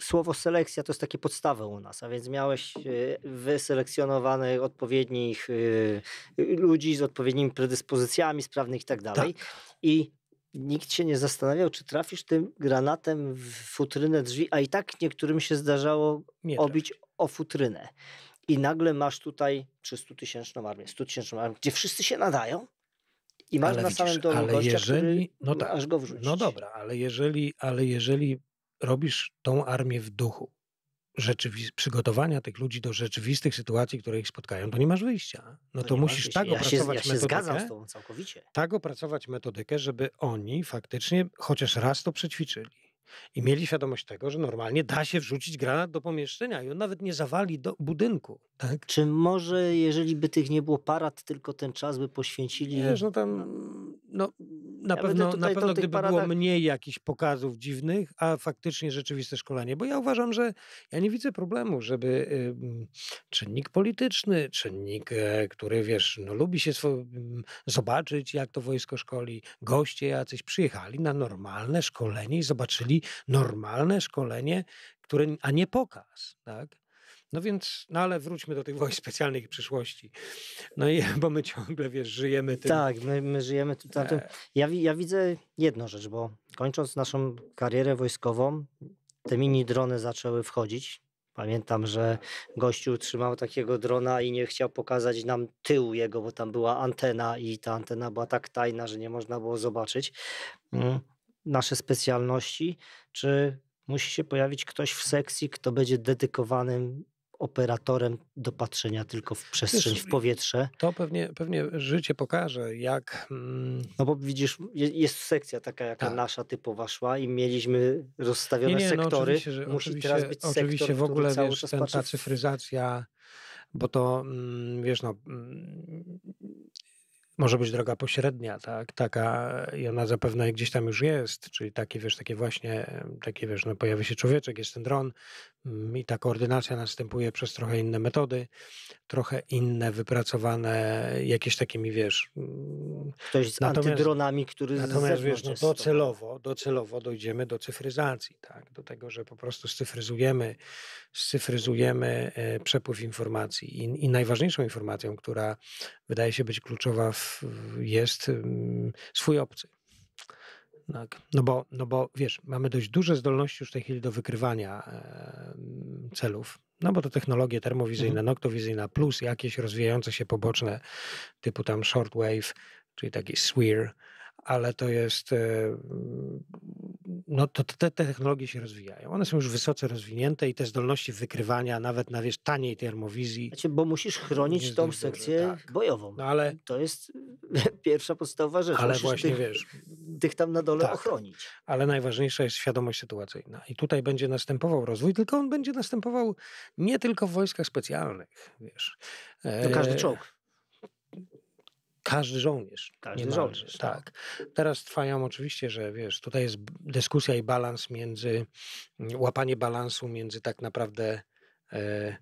słowo selekcja to jest takie podstawy u nas, a więc miałeś e, wyselekcjonowanych odpowiednich e, ludzi z odpowiednimi predyspozycjami sprawnych i tak dalej. Tak. I nikt się nie zastanawiał, czy trafisz tym granatem w futrynę drzwi, a i tak niektórym się zdarzało nie obić o futrynę. I nagle masz tutaj 300 tysięczną armię, 100 tysięczną armię, gdzie wszyscy się nadają, i masz ale na widzisz, samym dole gościa, jeżeli, no tak, aż go wrzucić. No dobra, ale jeżeli, ale jeżeli robisz tą armię w duchu rzeczywi- przygotowania tych ludzi do rzeczywistych sytuacji, które ich spotkają, to nie masz wyjścia. No to, to musisz tak ja opracować się, ja metodykę. Się z całkowicie. Tak opracować metodykę, żeby oni faktycznie chociaż raz to przećwiczyli i mieli świadomość tego, że normalnie da się wrzucić granat do pomieszczenia i on nawet nie zawali do budynku. Tak? Czy może, jeżeli by tych nie było parad, tylko ten czas by poświęcili... Wiesz, no tam... No, na ja pewno, na pewno gdyby paradach... było mniej jakichś pokazów dziwnych, a faktycznie rzeczywiste szkolenie, bo ja uważam, że ja nie widzę problemu, żeby y, czynnik polityczny, czynnik, y, który wiesz, no, lubi się swo- zobaczyć, jak to wojsko szkoli, goście jacyś przyjechali na normalne szkolenie i zobaczyli normalne szkolenie, które, a nie pokaz. Tak? No więc, no ale wróćmy do tych wojsk specjalnych i przyszłości. No i, bo my ciągle, wiesz, żyjemy tym. Tak, my, my żyjemy tym. tym. E. Ja, ja widzę jedną rzecz, bo kończąc naszą karierę wojskową, te mini drony zaczęły wchodzić. Pamiętam, że gościu trzymał takiego drona i nie chciał pokazać nam tyłu jego, bo tam była antena i ta antena była tak tajna, że nie można było zobaczyć. Mm nasze specjalności, czy musi się pojawić ktoś w sekcji, kto będzie dedykowanym operatorem do patrzenia tylko w przestrzeń, w powietrze. To pewnie, pewnie życie pokaże, jak. Mm, no bo widzisz, jest sekcja taka, jaka tak. nasza typowa szła i mieliśmy rozstawione nie, nie, no, sektory. No oczywiście, że, Musi oczywiście, teraz być sektor, oczywiście w ogóle wiesz, ten, ta cyfryzacja, bo to mm, wiesz, no mm, może być droga pośrednia, tak, taka i ona zapewne gdzieś tam już jest, czyli takie, wiesz, takie właśnie, takie, wiesz, no pojawia się człowieczek, jest ten dron mm, i ta koordynacja następuje przez trochę inne metody, trochę inne, wypracowane, jakieś takimi, wiesz... Mm. Ktoś z natomiast, antydronami, który Natomiast, wiesz, no docelowo, docelowo dojdziemy do cyfryzacji, tak, do tego, że po prostu scyfryzujemy scyfryzujemy e, przepływ informacji. I, I, najważniejszą informacją, która wydaje się być kluczowa, w, jest swój obcy. Tak. No, bo, no bo wiesz, mamy dość duże zdolności już w tej chwili do wykrywania e, celów. No bo to technologie termowizyjne, mhm. plus jakieś rozwijające się poboczne, typu tam shortwave, czyli taki SWIR, ale to jest, e, mm, no to te, technologie się rozwijają. One są już wysoce rozwinięte i te zdolności wykrywania nawet na wiesz, taniej termowizji. Znaczy, bo musisz chronić tą sekcję tak. bojową. No ale, to jest e, pierwsza podstawowa rzecz. Ale musisz właśnie tych, wiesz. Tych tam na dole tak, ochronić. Ale najważniejsza jest świadomość sytuacyjna. I tutaj będzie następował rozwój, tylko on będzie następował nie tylko w wojskach specjalnych, wiesz. To każdy e, czołg. Każdy żołnierz. Tak. Każdy niemalże, żołnierz, tak. tak. Teraz trwają oczywiście, że wiesz, tutaj jest dyskusja i balans między, mm, łapanie balansu między tak naprawdę e,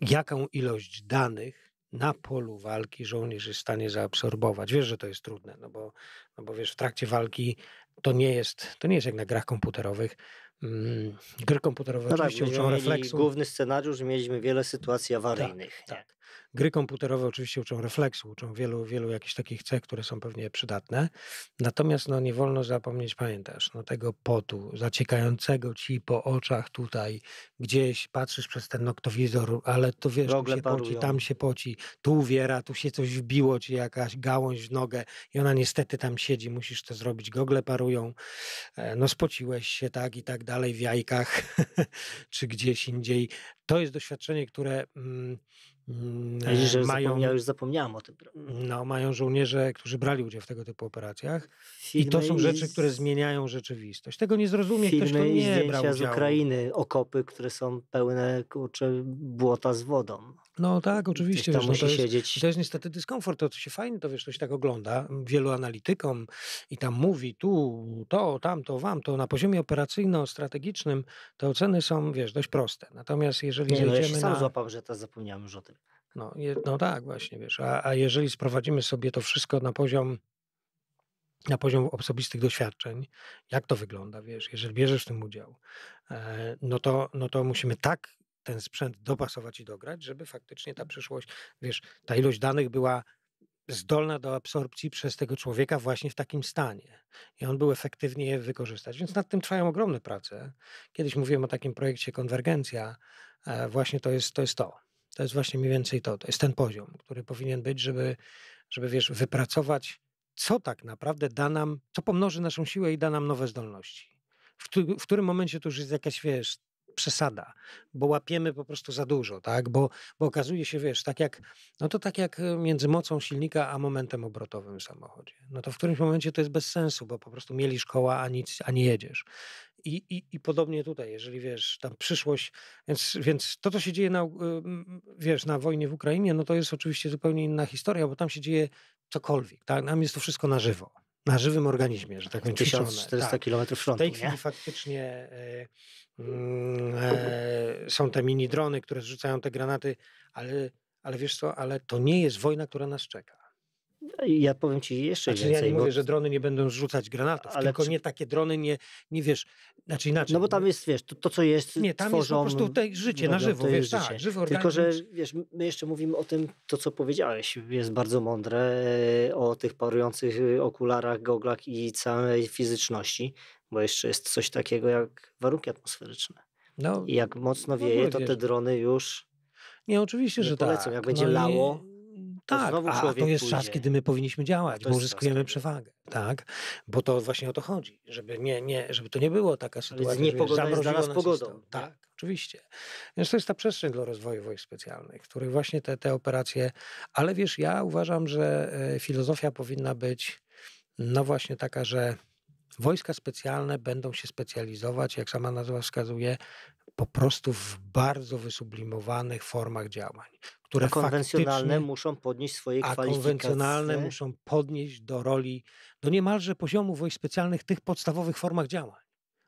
jaką ilość danych na polu walki żołnierz jest w stanie zaabsorbować. Wiesz, że to jest trudne, no bo, no bo wiesz, w trakcie walki to nie jest, to nie jest jak na grach komputerowych. Mm, gry komputerowe no tak, oczywiście tak, uczą refleksu. Główny scenariusz, mieliśmy wiele sytuacji tak, awaryjnych. Tak, tak. Gry komputerowe oczywiście uczą refleksu, uczą wielu, wielu jakichś takich cech, które są pewnie przydatne. Natomiast no, nie wolno zapomnieć, pamiętasz, no, tego potu zaciekającego ci po oczach tutaj, gdzieś patrzysz przez ten noktowizor, ale to wiesz, tu się parują. poci, tam się poci, tu uwiera, tu się coś wbiło ci jakaś gałąź w nogę i ona niestety tam siedzi, musisz to zrobić, gogle parują, e, no spociłeś się tak i tak dalej w jajkach czy gdzieś indziej. To jest doświadczenie, które... Mm, Mm, widzisz, że mają, już zapomniałam o tym. No, mają żołnierze, którzy brali udział w tego typu operacjach. Filmy I to są rzeczy, z... które zmieniają rzeczywistość. Tego nie zrozumie Filmy ktoś, kto nie brał udziału. z Ukrainy, okopy, które są pełne kurczę, błota z wodą. No tak, oczywiście. Wiesz, no, to, jest, to jest niestety dyskomfort. To, to się fajnie, to wiesz, to się tak ogląda wielu analitykom i tam mówi tu, to, tamto, wam, to na poziomie operacyjno-strategicznym te oceny są, wiesz, dość proste. Natomiast jeżeli Nie, zejdziemy no, ja się sam złapał, że to zapomniałem już o tym. No, je, no tak, właśnie, wiesz. A, a jeżeli sprowadzimy sobie to wszystko na poziom na poziom osobistych doświadczeń, jak to wygląda, wiesz, jeżeli bierzesz w tym udział, e, no to, no to musimy tak ten sprzęt dopasować i dograć, żeby faktycznie ta przyszłość, wiesz, ta ilość danych była zdolna do absorpcji przez tego człowieka właśnie w takim stanie. I on był efektywnie je wykorzystać. Więc nad tym trwają ogromne prace. Kiedyś mówiłem o takim projekcie konwergencja. E, właśnie to jest to. Jest to. To jest właśnie mniej więcej to. To jest ten poziom, który powinien być, żeby, żeby wiesz, wypracować, co tak naprawdę da nam, co pomnoży naszą siłę i da nam nowe zdolności. W, tu, w którym momencie to już jest jakaś, wiesz, przesada, bo łapiemy po prostu za dużo, tak? Bo, bo okazuje się, wiesz, tak jak, no to tak jak e, między mocą silnika a momentem obrotowym w samochodzie. No to w którymś momencie to jest bez sensu, bo po prostu mieli koła, a, nic, a nie jedziesz. I, i, I podobnie tutaj, jeżeli wiesz, tam przyszłość, więc, więc to, co się dzieje na, e, wiesz, na wojnie w Ukrainie, no to jest oczywiście zupełnie inna historia, bo tam się dzieje cokolwiek, tak? Nam jest to wszystko na żywo na żywym organizmie, że tak powiem. 1400 tak. km frontu. W tej chwili nie? faktycznie e, Mm, e, są te mini drony, które zrzucają te granaty, ale, ale wiesz co, ale to nie jest wojna, która nas czeka. Ja powiem ci jeszcze znaczy, więcej. Ja nie mówię, bo... że drony nie będą rzucać granatów, ale tylko czy... nie takie drony, nie, nie wiesz, znaczy inaczej. No bo tam jest, wiesz, to, to co jest Nie, tam tworzą, jest po prostu tutaj życie na żywo, wiesz, życie. tak, Tylko, że wiesz, my jeszcze mówimy o tym, to co powiedziałeś, jest bardzo mądre, e, o tych parujących y, okularach, goglach i całej fizyczności, bo jeszcze jest coś takiego jak warunki atmosferyczne. No, I jak mocno no wieje, to te drony już. Nie, oczywiście, nie że polecą. tak. Jak będzie no lało, Tak, to a to jest czas, kiedy my powinniśmy działać, bo uzyskujemy tak. przewagę, tak? Bo to właśnie o to chodzi, żeby, nie, nie, żeby to nie było taka sytuacja, nie pogoda dla nas pogodą. System. Tak? tak, oczywiście. Więc to jest ta przestrzeń dla rozwoju wojsk specjalnych, w których właśnie te, te operacje... Ale wiesz, ja uważam, że e, filozofia powinna być no właśnie taka, że Wojska specjalne będą się specjalizować, jak sama nazwa wskazuje, po prostu w bardzo wysublimowanych formach działań, które a konwencjonalne muszą podnieść swoje kwalifikacje. A konwencjonalne muszą podnieść do roli, do niemalże poziomu wojsk specjalnych tych podstawowych formach działań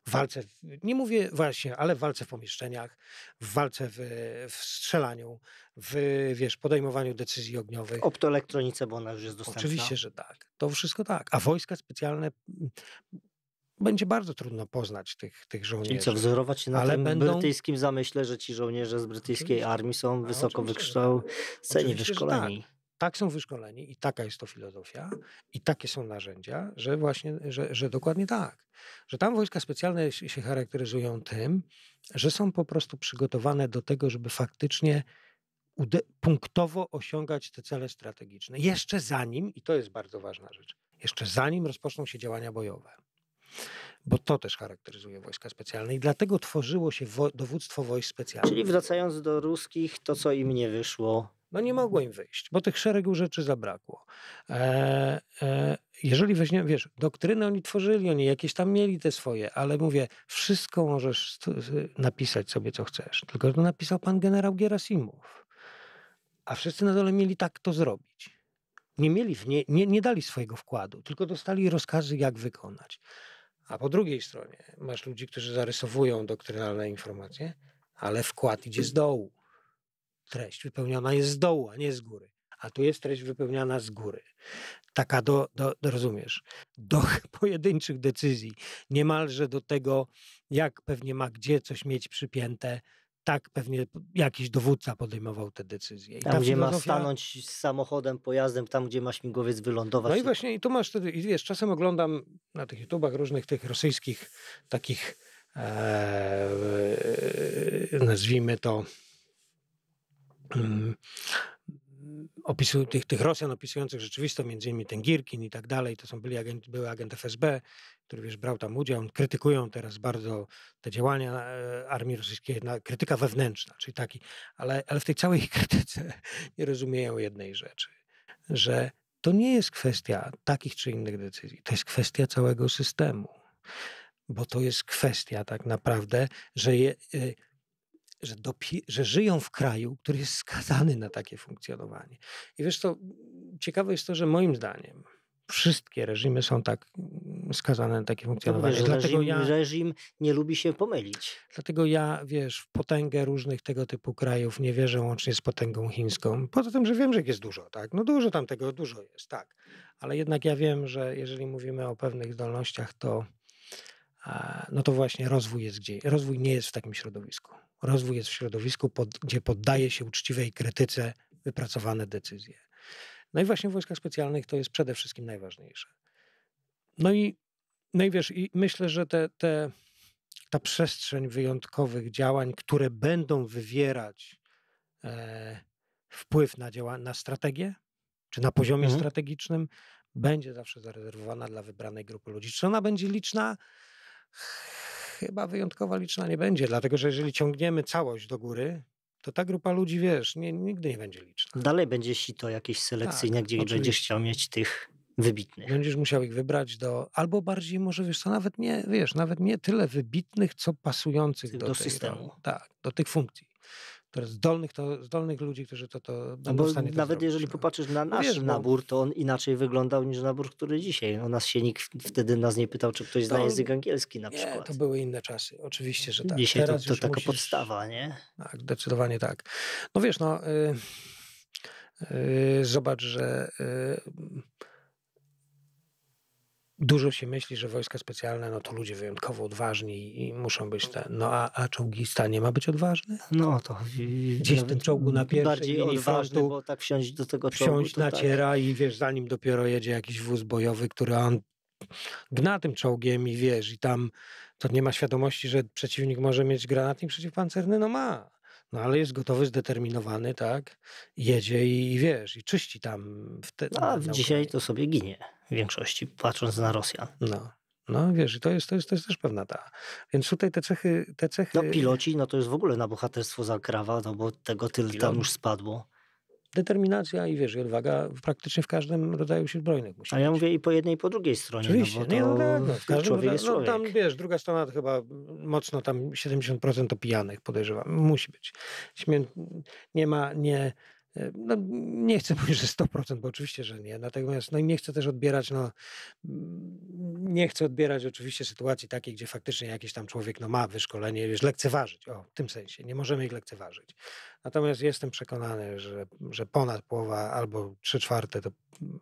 w walce, nie mówię właśnie, ale w walce w pomieszczeniach, w walce w, w strzelaniu, w wiesz, podejmowaniu decyzji ogniowych. Optoelektronice, bo ona już jest dostępna. Oczywiście, że tak. To wszystko tak. A wojska specjalne mm, będzie bardzo trudno poznać tych, tych żołnierzy. Czyli co, wzorować się na ale tym będą... brytyjskim zamyśle, że ci żołnierze z brytyjskiej oczywiście. armii są no, wysoko wykształceni, tak. wyszkoleni. Tak tak są wyszkoleni i taka jest to filozofia i takie są narzędzia, że właśnie, że, że dokładnie tak. Że tam wojska specjalne się charakteryzują tym, że są po prostu przygotowane do tego, żeby faktycznie punktowo osiągać te cele strategiczne. Jeszcze zanim, i to jest bardzo ważna rzecz, jeszcze zanim rozpoczną się działania bojowe. Bo to też charakteryzuje wojska specjalne i dlatego tworzyło się wo dowództwo wojsk specjalnych. Czyli wracając do ruskich, to co im nie wyszło, no nie mogło im wyjść, bo tych szeregu rzeczy zabrakło. E, e, jeżeli weźmiemy, wiesz, doktryny, oni tworzyli, oni jakieś tam mieli te swoje, ale mówię, wszystko możesz napisać sobie, co chcesz. Tylko to napisał pan generał Gierasimow. A wszyscy na dole mieli tak to zrobić. Nie mieli, nie, nie, nie dali swojego wkładu, tylko dostali rozkazy, jak wykonać. A po drugiej stronie masz ludzi, którzy zarysowują doktrynalne informacje, ale wkład idzie z dołu treść wypełniona jest z dołu, a nie z góry. A tu jest treść wypełniana z góry. Taka do, do, do rozumiesz, do pojedynczych decyzji, niemalże do tego, jak pewnie ma gdzie coś mieć przypięte, tak pewnie jakiś dowódca podejmował te decyzje. I tam, gdzie filozofia... ma stanąć z samochodem, pojazdem, tam, gdzie ma śmigłowiec wylądować. No i właśnie, i tu masz, i wiesz, czasem oglądam na tych YouTubach różnych tych rosyjskich takich, e, e, e, nazwijmy to, opisu, tych, tych Rosjan opisujących rzeczywistość, między innymi ten Girkin i tak dalej, to są byli agent, były agent FSB, który wiesz, brał tam udział, krytykują teraz bardzo te działania e, armii rosyjskiej, na, krytyka wewnętrzna, czyli taki, ale, ale w tej całej krytyce nie rozumieją jednej rzeczy, że to nie jest kwestia takich czy innych decyzji, to jest kwestia całego systemu, bo to jest kwestia tak naprawdę, że je, y, że, dopi- że żyją w kraju, który jest skazany na takie funkcjonowanie. I wiesz to ciekawe jest to, że moim zdaniem wszystkie reżimy są tak mm, skazane na takie funkcjonowanie. Wiesz, dlatego reżim, ja, reżim nie lubi się pomylić. Dlatego ja, wiesz, w potęgę różnych tego typu krajów nie wierzę łącznie z potęgą chińską. Poza tym, że wiem, że jest dużo, tak? No dużo tam tego, dużo jest, tak. Ale jednak ja wiem, że jeżeli mówimy o pewnych zdolnościach, to no to właśnie rozwój jest gdzie? Rozwój nie jest w takim środowisku. Rozwój jest w środowisku, pod, gdzie poddaje się uczciwej krytyce wypracowane decyzje. No i właśnie w wojskach specjalnych to jest przede wszystkim najważniejsze. No i, no i wiesz, i myślę, że te, te, ta przestrzeń wyjątkowych działań, które będą wywierać e, wpływ na, działa, na strategię, czy na poziomie mhm. strategicznym, będzie zawsze zarezerwowana dla wybranej grupy ludzi. Czy ona będzie liczna? chyba wyjątkowo liczna nie będzie, dlatego że jeżeli ciągniemy całość do góry, to ta grupa ludzi, wiesz, nie, nigdy nie będzie liczna. Dalej będzie to jakieś selekcyjne, tak, gdzie oczywiście. będziesz chciał mieć tych wybitnych. Będziesz musiał ich wybrać do, albo bardziej może, wiesz co, nawet nie, wiesz, nawet nie tyle wybitnych, co pasujących do, do systemu. Tak, do tych funkcji które zdolnych, to, zdolnych ludzi, którzy to, to no będą w stanie Nawet jeżeli popatrzysz na no nasz Wiesz, no. nabór, to on inaczej wyglądał niż nabór, który dzisiaj. O nas się nikt wtedy nas nie pytał, czy ktoś zna język angielski na przykład. Nie, to były inne czasy, oczywiście, że tak. Dzisiaj Teraz to, to taka musisz... podstawa, nie? Tak, zdecydowanie tak. No wiesz, no... Y, y, zobacz, że y, dużo się myśli, że wojska specjalne no to ludzie wyjątkowo odważni i muszą być te, no a, a czołgista nie ma być odważny? No to gdzieś w tym czołgu na pierwszej bardziej odważny, frontu, bo tak wsiąść do tego czołgu. Wsiąść naciera tak. i wiesz, zanim dopiero jedzie jakiś wóz bojowy, który on gna tym czołgiem i wiesz, i tam to nie ma świadomości, że przeciwnik może mieć granatnik przeciwpancerny, no ma. No ale jest gotowy, zdeterminowany, tak? Jedzie i, i wiesz, i czyści tam. W te, no, a dzisiaj to sobie ginie większości, patrząc na Rosjan. No. No wiesz, to jest, to, jest, to jest też pewna ta. Więc tutaj te cechy, te cechy... No piloci, no to jest w ogóle na bohaterstwo zakrawa, no bo tego tyle tam już spadło. Determinacja i wiesz, i odwaga praktycznie w każdym rodzaju sił zbrojnych musi A ja mówię i po jednej, i po drugiej stronie. No Oczywiście, no bo nie, no no, w każdym człowiek jest no, człowiek. No, tam wiesz, druga strona to chyba mocno tam 70% opijanych podejrzewam. Musi być. Śmie nie ma, nie E, no, nie chcę powiedzieć, że 100%, bo oczywiście, że nie. Natomiast no, nie chcę też odbierać, no, mm, nie chcę odbierać oczywiście sytuacji takiej, gdzie faktycznie jakiś tam człowiek no, ma wyszkolenie, wiesz, lekceważyć. O, w tym sensie. Nie możemy ich lekceważyć. Natomiast jestem przekonany, że, że ponad połowa albo trzy czwarte to mm,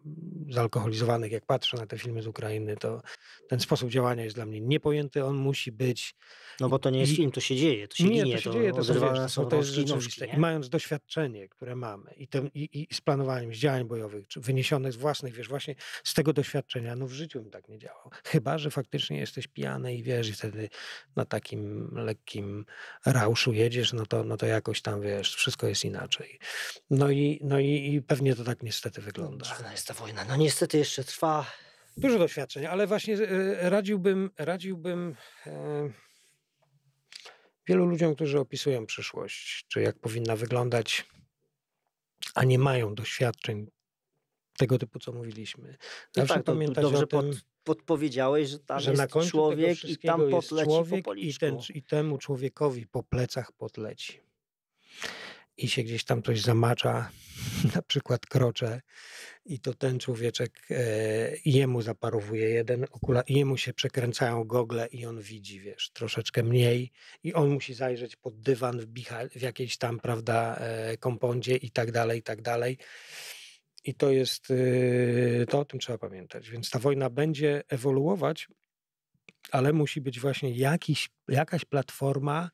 zalkoholizowanych, jak patrzę na te filmy z Ukrainy, to ten sposób działania jest dla mnie niepojęty, on musi być. No bo to nie jest I... film, to się dzieje, to się nie, ginie, to, się dzieje, to, to, wiesz, to, to jest rzeczywiste. I mając doświadczenie, które mamy i, ten i, i z planowaniem, z działań bojowych, czy wyniesione z własnych, wiesz, właśnie z tego doświadczenia, no w życiu bym tak nie działał. Chyba, że faktycznie jesteś pijany i wiesz, i wtedy na takim lekkim rauszu jedziesz, no to, no to jakoś tam, wiesz, wiesz, wszystko jest inaczej. No i, no i, i pewnie to tak niestety wygląda. Trwana no jest ta wojna. No niestety jeszcze trwa. Dużo doświadczeń, ale właśnie e, radziłbym, radziłbym e, wielu ludziom, którzy opisują przyszłość, czy jak powinna wyglądać, a nie mają doświadczeń tego typu, co mówiliśmy. No Zawsze no tak, pamiętać dobrze o tym, pod, podpowiedziałeś, że tam że jest człowiek i tam potleci człowiek po policzku. I, ten, I temu człowiekowi po plecach potleci i się gdzieś tam coś zamacza, na przykład krocze, i to ten człowieczek e, jemu zaparowuje jeden i jemu się przekręcają gogle i on widzi, wiesz, troszeczkę mniej i on musi zajrzeć pod dywan w, bicha, w jakiejś tam, prawda, e, kompondzie i tak dalej, i tak dalej. I to jest, e, to o tym trzeba pamiętać. Więc ta wojna będzie ewoluować, ale musi być właśnie jakiś, jakaś platforma,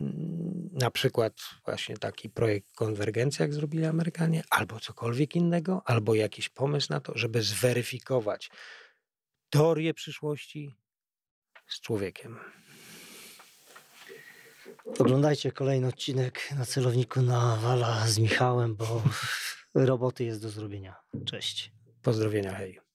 mm, na przykład właśnie taki projekt konwergencji, jak zrobili Amerykanie, albo cokolwiek innego, albo jakiś pomysł na to, żeby zweryfikować teorię przyszłości z człowiekiem. Oglądajcie kolejny odcinek na celowniku na Wala z Michałem, bo roboty jest do zrobienia. Cześć. Pozdrowienia, hej.